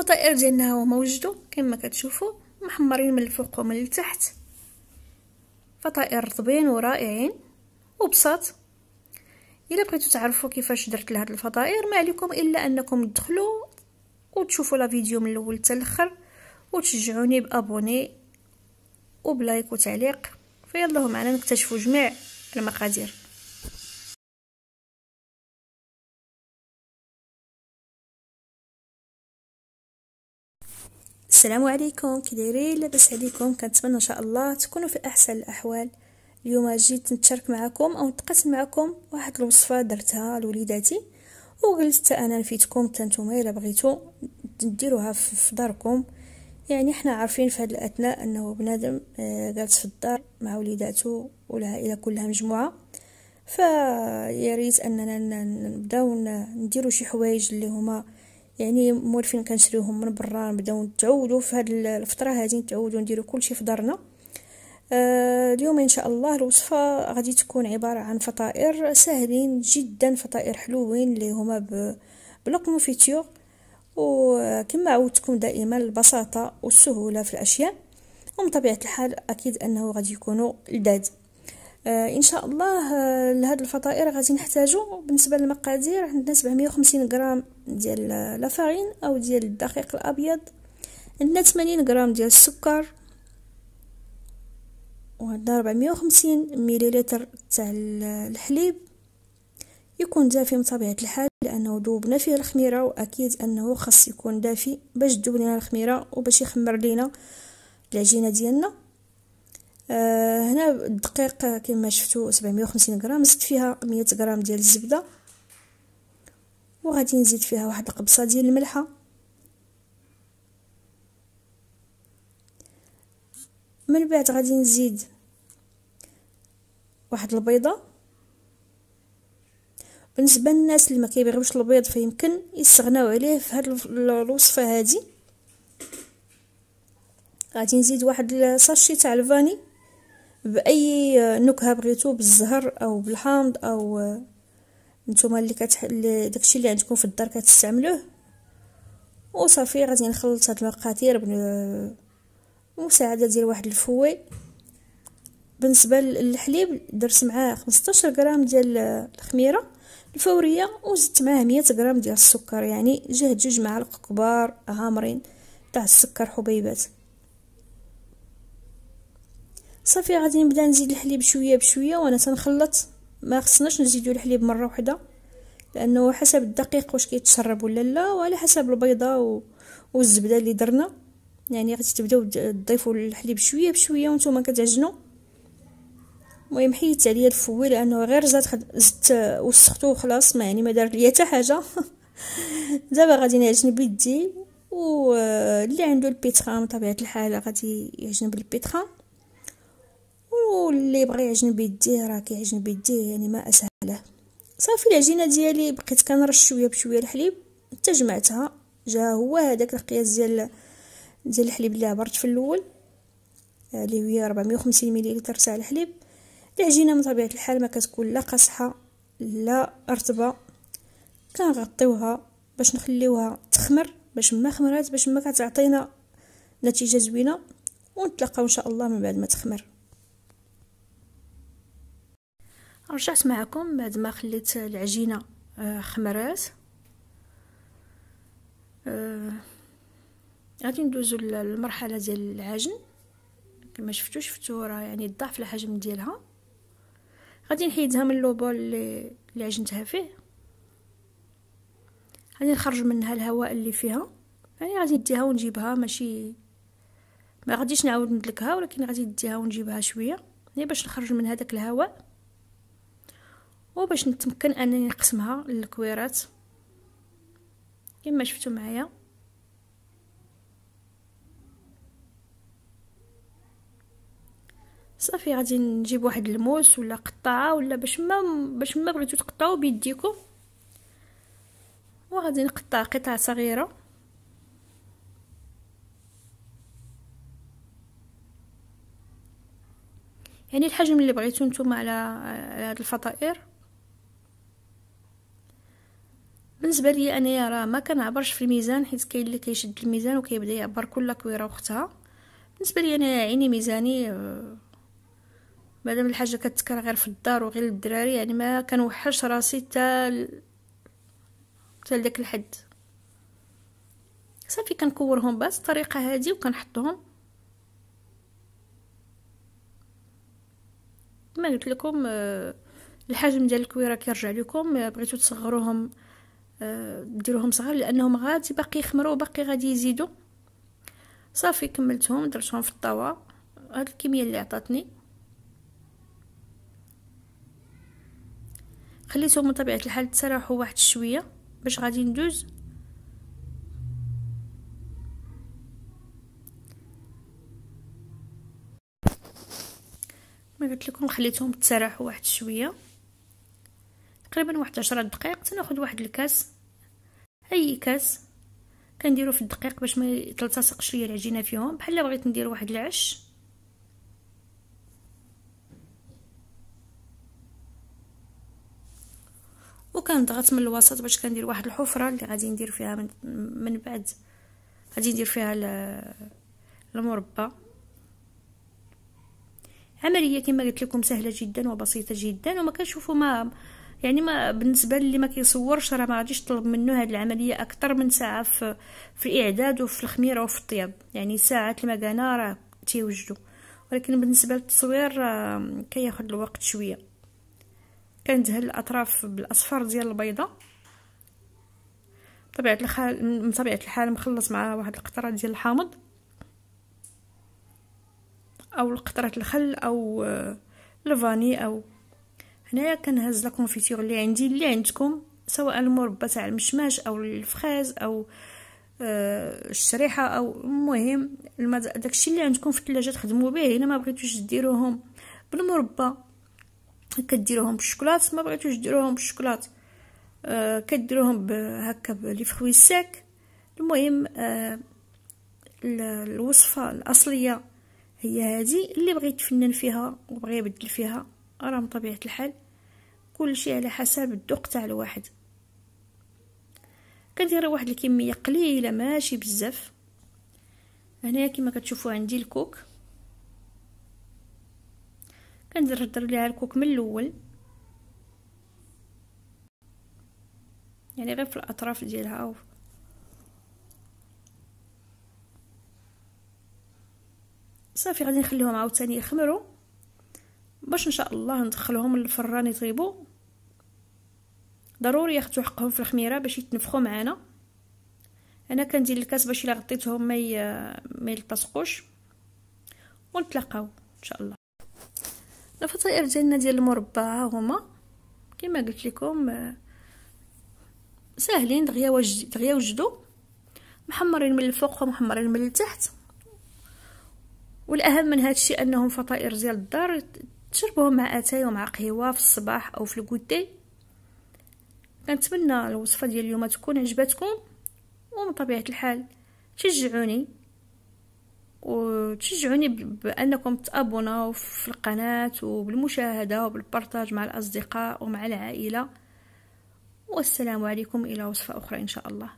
الفطائر ديالنا هو موجدو كما كتشوفوا محمرين من الفوق ومن التحت فطائر رطبين ورائعين وبساط الا بغيتو تعرفوا كيفاش درت لهاد الفطائر ما عليكم الا انكم تدخلوا وتشوفوا لا فيديو من الاول حتى الاخر وتشجعوني بابوني وبلايك وتعليق فيلاه معنا نكتشفوا جميع المقادير السلام عليكم كي دايرين لاباس عليكم كنتمنى ان شاء الله تكونوا في احسن الاحوال اليوم جيت نتشارك معكم او نتقاسم معكم واحد الوصفه درتها لوليداتي وقلت انا نفيتكم تانتوما الا بغيتو ديروها في داركم يعني حنا عارفين في هذه الاثناء انه بنادم آه، جالس في الدار مع وليداتو والعائله كلها مجموعه ريت اننا نبداو نديرو شي حوايج اللي هما يعني مولفين كنشريوهم من برا نبداو نتعودوا في هاد الفتره هادي نتعودوا نديروا كلشي في دارنا آه، اليوم ان شاء الله الوصفه غادي تكون عباره عن فطائر ساهلين جدا فطائر حلوين اللي هما بلوك موفيتيور وكما عودتكم دائما البساطه والسهوله في الاشياء ومن طبيعه الحال اكيد انه غادي يكونوا لذاذ آه، ان شاء الله آه، لهاد الفطائر غادي نحتاجو بالنسبه للمقادير عندنا 750 غرام ديال لافارين او ديال الدقيق الابيض عندنا 80 غرام ديال السكر وعندنا 450 مليلتر تاع الحليب يكون دافي من طبيعه الحال لانه ذوبنا فيه الخميره واكيد انه خاص يكون دافي باش تذوب لينا الخميره وباش يخمر لينا العجينه ديالنا هنا الدقيق كما شفتوا 750 غرام زدت فيها 100 غرام ديال الزبده وغادي نزيد فيها واحد القبصه ديال الملحه من بعد غادي نزيد واحد البيضه بالنسبه للناس اللي ما كيبغيوش البيض فيمكن يستغناو عليه في هاد الوصفه هذه غادي نزيد واحد الساشي تاع الفاني باي نكهه بغيتو بالزهر او بالحامض او آه، نتوما اللي كتح... داكشي اللي عندكم في الدار كتستعملوه وصافي غادي نخلط هاد المقادير بمساعده ديال واحد الفوي بالنسبه للحليب درت معاه 15 غرام ديال آه، الخميره الفوريه وزدت معاه 100 غرام ديال السكر يعني جهد جوج معالق كبار عامرين آه، تاع السكر حبيبات صافي غادي نبدا نزيد الحليب شويه بشويه وانا تنخلط ما خصناش نزيدو الحليب مره واحده لانه حسب الدقيق واش كيتشرب ولا لا وعلى حسب البيضه و... والزبده اللي درنا يعني غادي تبداو تضيفوا الحليب شويه بشويه وانتم كتعجنوا المهم حيدت عليا الفوي لانه غير زاد خد... زدت وسختو وخلاص ما يعني ما دار ليا حتى حاجه دابا غادي نعجن بيدي واللي عنده البيتخا بطبيعه الحال غادي يعجن بالبيتخا واللي بغى يعجن بيديه راه كيعجن بيديه يعني ما اسهله صافي العجينه ديالي بقيت كنرش شويه بشويه الحليب حتى جمعتها جا هو هذاك القياس ديال ديال الحليب اللي عبرت في الاول اللي هي 450 مليلتر تاع الحليب العجينه من طبيعه الحال ما كتكون لا قاصحه لا رطبه كنغطيوها باش نخليوها تخمر باش ما خمرات باش ما كتعطينا نتيجه زوينه ونتلاقاو ان شاء الله من بعد ما تخمر رجعت معكم بعد ما خليت العجينه آه، خمرات آه، غادي ندوزو للمرحله ديال العجن كما شفتو شفتو راه يعني ضعف الحجم ديالها غادي نحيدها من اللوبول اللي, اللي عجنتها فيه غادي نخرج منها الهواء اللي فيها يعني غادي نديها ونجيبها ماشي ما غاديش نعاود ندلكها ولكن غادي نديها ونجيبها شويه يعني باش نخرج من هذاك الهواء وباش نتمكن انني نقسمها للكويرات كما شفتوا معايا صافي غادي نجيب واحد الموس ولا قطعه ولا باش ما باش ما بغيتو تقطعوا بيديكم وغادي نقطع قطع صغيره يعني الحجم اللي بغيتو نتوما على على هاد الفطائر بالنسبه لي انايا راه ما كنعبرش في الميزان حيت كاين اللي كيشد الميزان وكيبدا يعبر كل كويره وقتها بالنسبه لي انايا عيني ميزاني آه، مادام الحاجه كتكرا غير في الدار وغير للدراري يعني ما كنوحش راسي حتى حتى لذاك الحد صافي كنكورهم بس الطريقه هادي وكنحطهم كما قلت لكم آه، الحجم ديال الكويره كيرجع لكم آه، بغيتو تصغروهم آه، ديروهم صغار لانهم غادي باقي يخمروا باقي غادي يزيدوا صافي كملتهم درتهم في الطاوه هاد الكميه اللي عطاتني خليتهم من طبيعه الحال تسرحوا واحد شويه باش غادي ندوز ما قلت لكم خليتهم تسرحوا واحد شويه تقريبا واحد عشرة دقائق تناخد واحد الكاس اي كاس كنديرو في الدقيق باش ما تلتصقش ليا العجينه فيهم بحال بغيت ندير واحد العش وكنضغط من الوسط باش كندير واحد الحفره اللي غادي ندير فيها من, من بعد غادي ندير فيها المربى عمليه كما قلت لكم سهله جدا وبسيطه جدا وما كنشوفوا ما يعني ما بالنسبه للي ما كيصورش راه ما غاديش طلب منه هاد العمليه اكثر من ساعه في في الاعداد وفي الخميره وفي الطياب يعني ساعات المكانه راه تيوجدوا ولكن بالنسبه للتصوير آه، كياخذ الوقت شويه كندهن الاطراف بالاصفر ديال البيضه بطبيعه الحال من طبيعه الحال مخلص مع واحد القطره ديال الحامض او قطره الخل او آه، الفاني او هنايا كنهز لكم فيتيغ اللي عندي اللي عندكم سواء المربى تاع المشماش او الفخاز او آه، الشريحه او المهم داكشي اللي عندكم في الثلاجه تخدموا به الا ما بغيتوش ديروهم بالمربى كديروهم بالشوكولات ما بغيتوش ديروهم بالشوكولات آه، كديروهم هكا بلي فروي سيك المهم آه، الوصفه الاصليه هي هذه اللي بغيت يتفنن فيها وبغيت يبدل فيها راه بطبيعه الحال كل شيء على حسب الدوق تاع الواحد كندير واحد الكميه قليله ماشي بزاف هنايا كما كتشوفوا عندي الكوك كندير الدر ليها الكوك من الاول يعني غير في الاطراف ديالها أو صافي غادي نخليهم عاوتاني يخمروا باش ان شاء الله ندخلهم للفران يطيبوا ضروري ياخذوا حقهم في الخميره باش يتنفخوا معانا انا كندير الكاس باش الا غطيتهم ما ما يلتصقوش ونتلاقاو ان شاء الله الفطائر ديالنا ديال المربى ها هما كما قلت لكم آه، ساهلين دغيا وجد دغيا وجدوا محمرين من الفوق ومحمرين من التحت والاهم من هذا الشيء انهم فطائر ديال الدار تشربوه مع اتاي ومع قهوه في الصباح او في الكودي كنتمنى الوصفه ديال اليوم تكون عجبتكم ومن طبيعه الحال تشجعوني وتشجعوني بانكم تابوناو في القناه وبالمشاهده وبالبارتاج مع الاصدقاء ومع العائله والسلام عليكم الى وصفه اخرى ان شاء الله